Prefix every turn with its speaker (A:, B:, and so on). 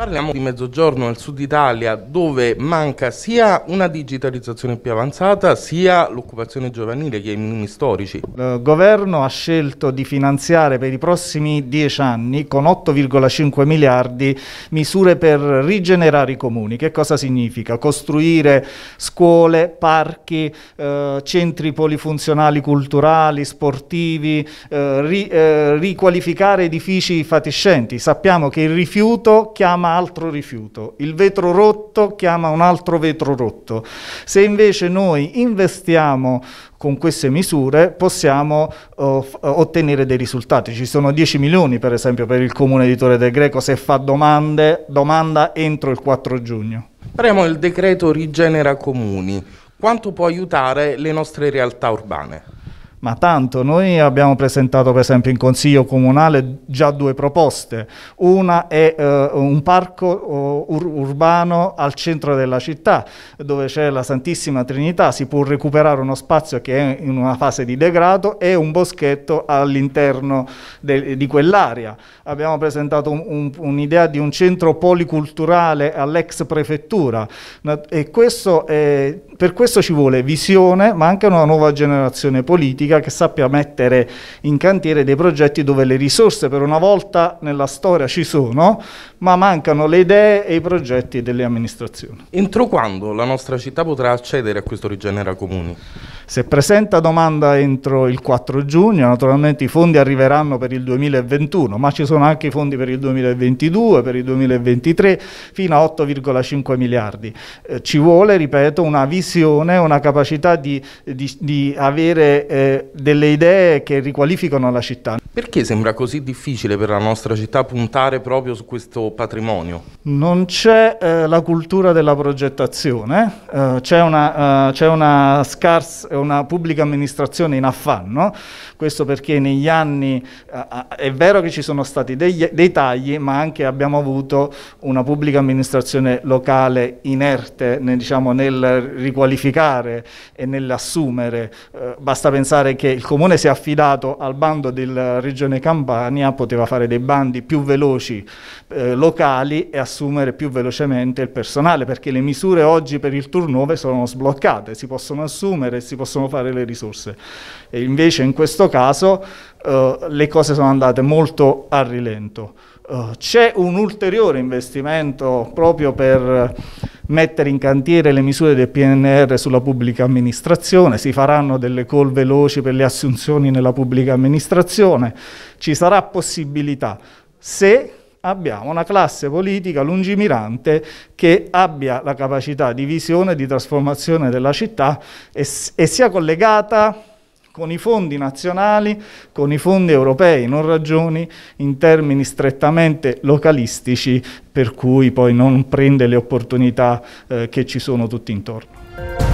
A: Parliamo di Mezzogiorno nel Sud Italia dove manca sia una digitalizzazione più avanzata sia l'occupazione giovanile che è i minimi storici.
B: Il governo ha scelto di finanziare per i prossimi dieci anni con 8,5 miliardi misure per rigenerare i comuni. Che cosa significa? Costruire scuole, parchi, eh, centri polifunzionali culturali, sportivi, eh, ri, eh, riqualificare edifici fatiscenti. Sappiamo che il rifiuto chiama altro rifiuto, il vetro rotto chiama un altro vetro rotto. Se invece noi investiamo con queste misure possiamo uh, ottenere dei risultati. Ci sono 10 milioni per esempio per il comune di Torre del Greco se fa domande, domanda entro il 4 giugno. Premo il decreto Rigenera Comuni.
A: Quanto può aiutare le nostre realtà urbane?
B: Ma tanto noi abbiamo presentato per esempio in Consiglio Comunale già due proposte. Una è eh, un parco uh, ur urbano al centro della città dove c'è la Santissima Trinità, si può recuperare uno spazio che è in una fase di degrado e un boschetto all'interno di quell'area. Abbiamo presentato un'idea un di un centro policulturale all'ex prefettura e questo è, per questo ci vuole visione ma anche una nuova generazione politica politica che sappia mettere in cantiere dei progetti dove le risorse per una volta nella storia ci sono, ma mancano le idee e i progetti delle amministrazioni. Entro quando la nostra
A: città potrà accedere a questo rigenera comuni?
B: Se presenta domanda entro il 4 giugno, naturalmente i fondi arriveranno per il 2021, ma ci sono anche i fondi per il 2022, per il 2023, fino a 8,5 miliardi. Eh, ci vuole, ripeto, una visione, una capacità di, di, di avere eh, delle idee che riqualificano la città.
A: Perché sembra così difficile per la nostra città puntare proprio su questo patrimonio?
B: Non c'è eh, la cultura della progettazione, eh, c'è una, eh, una scarsa una pubblica amministrazione in affanno, questo perché negli anni eh, è vero che ci sono stati degli, dei tagli, ma anche abbiamo avuto una pubblica amministrazione locale inerte nel, diciamo, nel riqualificare e nell'assumere. Eh, basta pensare che il comune si è affidato al bando della regione Campania, poteva fare dei bandi più veloci eh, locali e assumere più velocemente il personale, perché le misure oggi per il turnover sono sbloccate, si possono assumere, si possono possono fare le risorse. E invece in questo caso eh, le cose sono andate molto a rilento. Eh, c'è un ulteriore investimento proprio per mettere in cantiere le misure del PNR sulla pubblica amministrazione, si faranno delle call veloci per le assunzioni nella pubblica amministrazione, ci sarà possibilità se abbiamo una classe politica lungimirante che abbia la capacità di visione, e di trasformazione della città e, e sia collegata con i fondi nazionali, con i fondi europei, non ragioni in termini strettamente localistici, per cui poi non prende le opportunità eh, che ci sono tutti intorno.